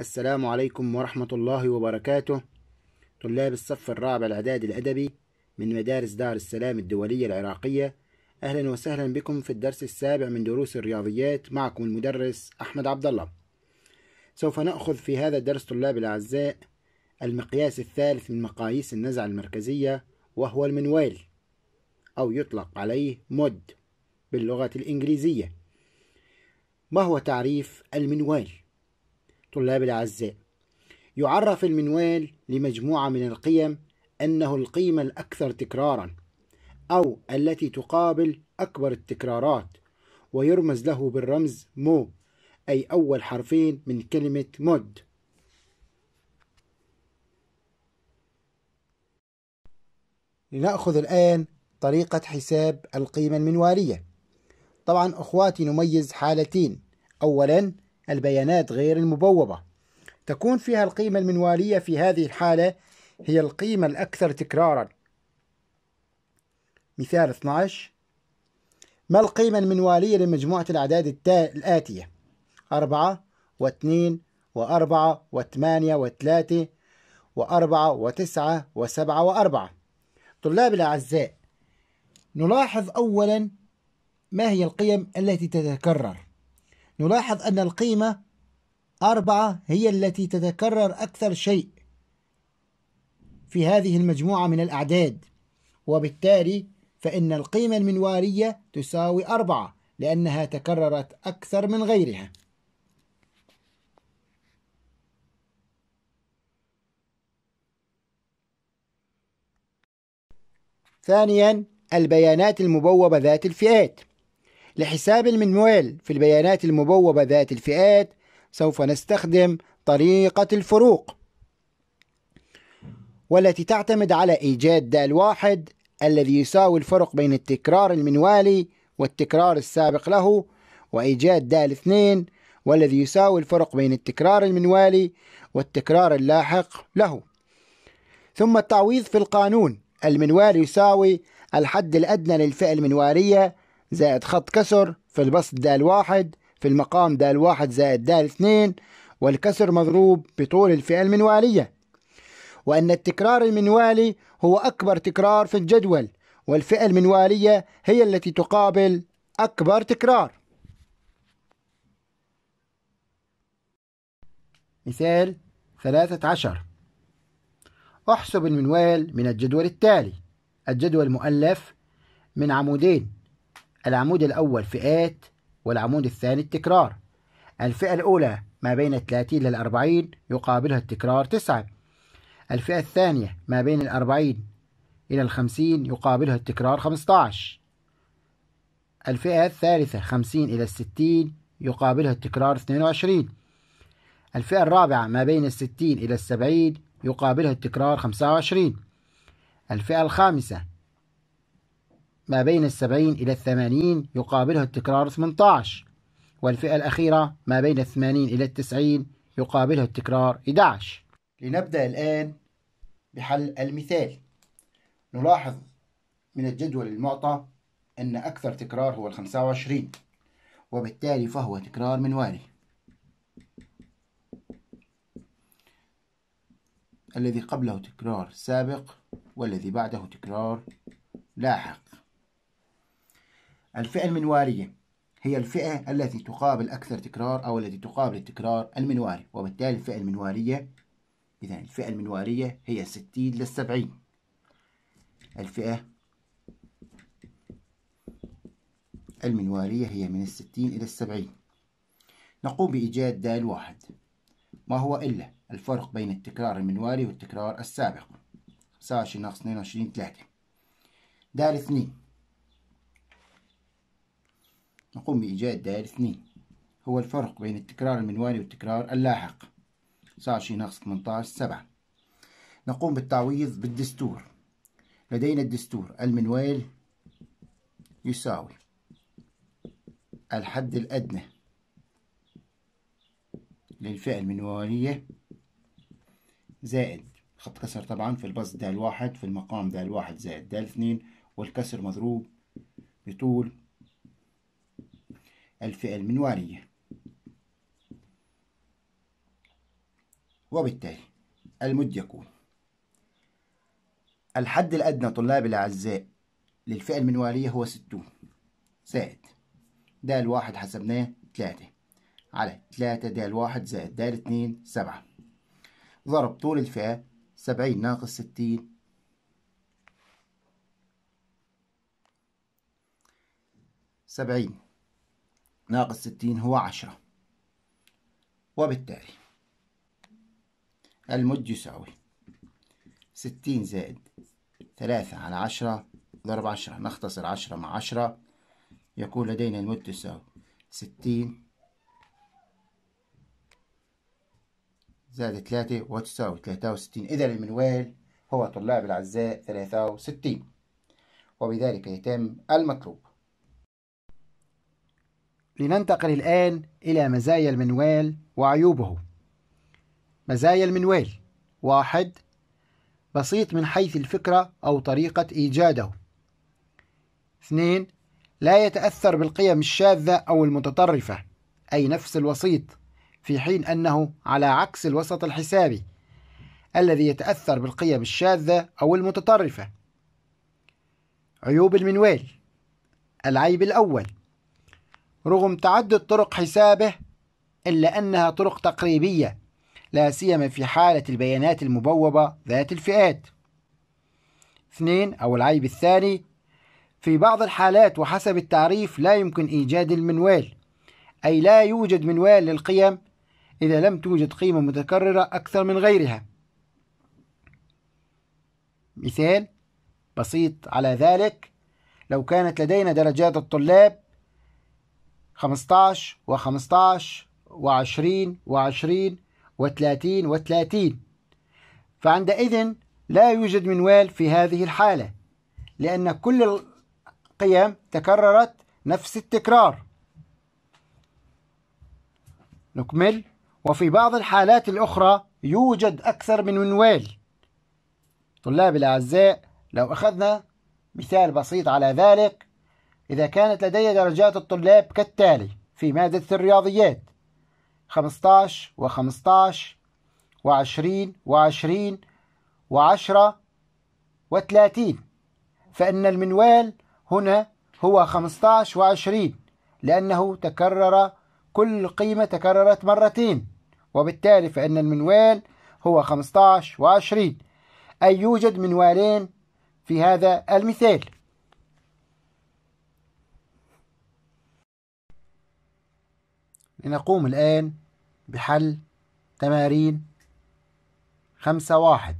السلام عليكم ورحمة الله وبركاته طلاب الصف الرابع الإعدادي الأدبي من مدارس دار السلام الدولية العراقية أهلا وسهلا بكم في الدرس السابع من دروس الرياضيات معكم المدرس أحمد عبد الله سوف نأخذ في هذا الدرس طلاب الأعزاء المقياس الثالث من مقاييس النزعة المركزية وهو المنوال أو يطلق عليه مود باللغة الإنجليزية ما هو تعريف المنوال؟ الطلاب الأعزاء يعرف المنوال لمجموعة من القيم أنه القيمة الأكثر تكرارا أو التي تقابل أكبر التكرارات ويرمز له بالرمز مو أي أول حرفين من كلمة مد لنأخذ الآن طريقة حساب القيمة المنوالية طبعا أخواتي نميز حالتين أولا البيانات غير المبوبة تكون فيها القيمة المنوالية في هذه الحالة هي القيمة الأكثر تكرارا مثال 12 ما القيمة المنوالية لمجموعة الأعداد التاء الآتية 4 و2 و4 و8 و3 و4 و9 و7 و4 طلاب الأعزاء نلاحظ أولا ما هي القيم التي تتكرر نلاحظ أن القيمة أربعة هي التي تتكرر أكثر شيء في هذه المجموعة من الأعداد وبالتالي فإن القيمة المنوارية تساوي أربعة لأنها تكررت أكثر من غيرها ثانيا البيانات المبوبة ذات الفئات لحساب المنوال في البيانات المبوبة ذات الفئات سوف نستخدم طريقة الفروق والتي تعتمد على إيجاد دال واحد الذي يساوي الفرق بين التكرار المنوالي والتكرار السابق له وإيجاد دال اثنين والذي يساوي الفرق بين التكرار المنوالي والتكرار اللاحق له ثم التعويض في القانون المنوال يساوي الحد الأدنى للفئة المنوالية زائد خط كسر في البسط د واحد في المقام د واحد زائد د اثنين والكسر مضروب بطول الفئة المنوالية وأن التكرار المنوالي هو أكبر تكرار في الجدول والفئة المنوالية هي التي تقابل أكبر تكرار مثال 13 احسب المنوال من الجدول التالي الجدول مؤلف من عمودين العمود الأول فئات والعمود الثاني التكرار الفئة الأولى ما بين 30 لل 40 يقابلها التكرار 9 الفئة الثانية ما بين ال 40 إلى ال 50 يقابلها التكرار 15 الفئة الثالثة 50 إلى ال 60 يقابلها التكرار 22 الفئة الرابعة ما بين ال 60 إلى ال 70 يقابلها التكرار 25 الفئة الخامسة ما بين السبعين إلى الثمانين يقابله التكرار 18 والفئة الأخيرة ما بين الثمانين إلى التسعين يقابله التكرار 11 لنبدأ الآن بحل المثال نلاحظ من الجدول المعطى أن أكثر تكرار هو الخمسة وعشرين وبالتالي فهو تكرار منوالي الذي قبله تكرار سابق والذي بعده تكرار لاحق الفئة المنوارية هي الفئة التي تقابل أكثر تكرار أو التي تقابل التكرار المنواري وبالتالي الفئة المنوارية إذا الفئة المنوارية هي 60 70 الفئة المنوارية هي من 60 إلى 70 نقوم بإيجاد دال واحد ما هو إلا الفرق بين التكرار المنواري والتكرار السابق 25 ناقص 22 3 دال اثنين نقوم بإيجاد دائرة 2 هو الفرق بين التكرار المنوالي والتكرار اللاحق 29 ناقص 18 7 نقوم بالتعويض بالدستور لدينا الدستور المنوال يساوي الحد الأدنى للفئة المنوالية زائد خط كسر طبعا في البسط دال واحد في المقام دال واحد زائد دال اثنين والكسر مضروب بطول الفئة المنوارية وبالتالي المد يكون الحد الأدنى طلاب الأعزاء للفئة المنوالية هو ستون زائد د واحد حسبناه تلاتة على تلاتة د واحد زائد د اتنين سبعة ضرب طول الفئة سبعين ناقص ستين سبعين ناقص ستين هو عشرة وبالتالي المد يساوي ستين زائد ثلاثة على عشرة ضرب عشرة نختصر عشرة مع عشرة يكون لدينا المد يساوي ستين زائد ثلاثة وتساوي ثلاثة وستين إذا المنوال هو طلاب الأعزاء ثلاثة وستين وبذلك يتم المطلوب لننتقل الآن إلى مزايا المنوال وعيوبه مزايا المنوال واحد بسيط من حيث الفكرة أو طريقة إيجاده اثنين لا يتأثر بالقيم الشاذة أو المتطرفة أي نفس الوسيط في حين أنه على عكس الوسط الحسابي الذي يتأثر بالقيم الشاذة أو المتطرفة عيوب المنوال العيب الأول رغم تعدد طرق حسابه إلا أنها طرق تقريبية لا سيما في حالة البيانات المبوبة ذات الفئات. اثنين أو العيب الثاني في بعض الحالات وحسب التعريف لا يمكن إيجاد المنوال أي لا يوجد منوال للقيم إذا لم توجد قيمة متكررة أكثر من غيرها. مثال بسيط على ذلك لو كانت لدينا درجات الطلاب 15 و15 و20 و20 و30 و30 فعندئذ لا يوجد منوال في هذه الحالة لأن كل القيم تكررت نفس التكرار نكمل وفي بعض الحالات الأخرى يوجد أكثر من منوال طلاب الأعزاء لو أخذنا مثال بسيط على ذلك إذا كانت لدي درجات الطلاب كالتالي في مادة الرياضيات 15 و15 و20 و20 و10 فإن المنوال هنا هو 15 و20 لأنه تكرر كل قيمة تكررت مرتين وبالتالي فإن المنوال هو 15 و20 أي يوجد منوالين في هذا المثال لنقوم الآن بحل تمارين خمسة واحد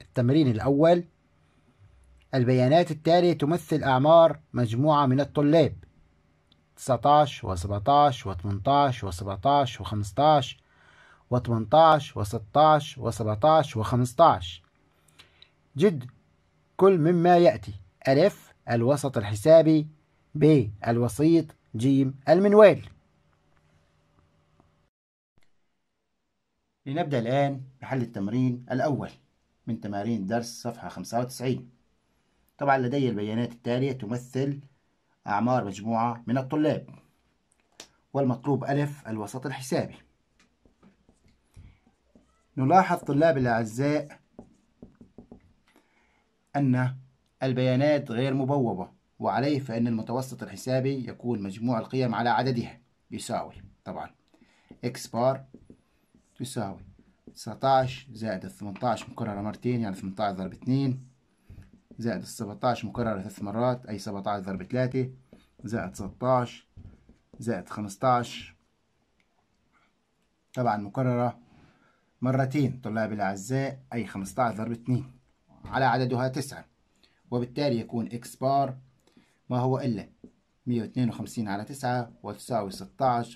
التمرين الأول البيانات التالية تمثل أعمار مجموعة من الطلاب 19 و 17 و 18 و 17 و 15 و 18 و 16 و 17 و 15 جد كل مما يأتي ألف الوسط الحسابي ب الوسيط ج المنوال لنبدأ الآن بحل التمرين الأول من تمارين درس صفحة 95 طبعا لدي البيانات التالية تمثل أعمار مجموعة من الطلاب والمطلوب ألف الوسط الحسابي نلاحظ طلاب الأعزاء أن البيانات غير مبوبة وعليه فإن المتوسط الحسابي يكون مجموع القيم على عددها يساوي طبعا x بار بيساوي 19 زائد 18 مكرر مرتين يعني 18 ضرب 2 زائد 17 مكرر ثلاث مرات أي 17 ضرب 3 زائد 16 زائد 15 طبعا مكررة مرتين طلابي الأعزاء أي 15 ضرب 2 على عددها 9 وبالتالي يكون إكس بار ما هو إلا 152 على 9 وتساوي 16.88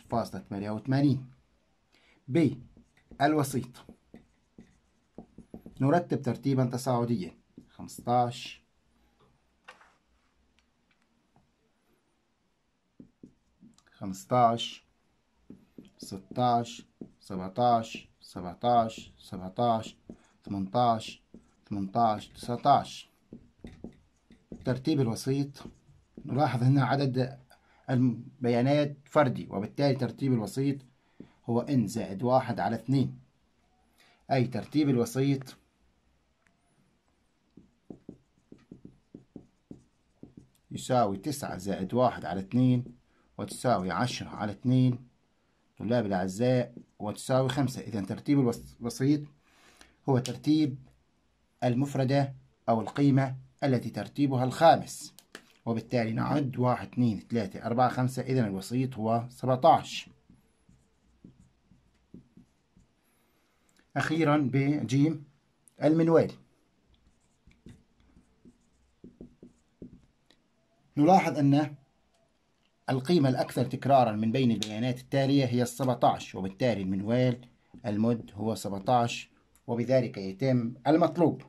ب الوسيط نرتب ترتيبا تصاعديا 15 15 16 17 17 17 18 18 19 ترتيب الوسيط نلاحظ هنا عدد البيانات فردي وبالتالي ترتيب الوسيط هو n زائد واحد على اثنين أي ترتيب الوسيط يساوي تسعة زائد واحد على اثنين وتساوي عشرة على اثنين طلاب الأعزاء وتساوي خمسة إذا ترتيب الوسيط هو ترتيب المفردة أو القيمة التي ترتيبها الخامس وبالتالي نعد واحد اثنين ثلاثة أربعة خمسة إذا الوسيط هو سبعتاشر أخيرا بجيم المنوال نلاحظ أن القيمة الأكثر تكرارا من بين البيانات التالية هي السبعة عشر وبالتالي المنوال المد هو سبعة عشر وبذلك يتم المطلوب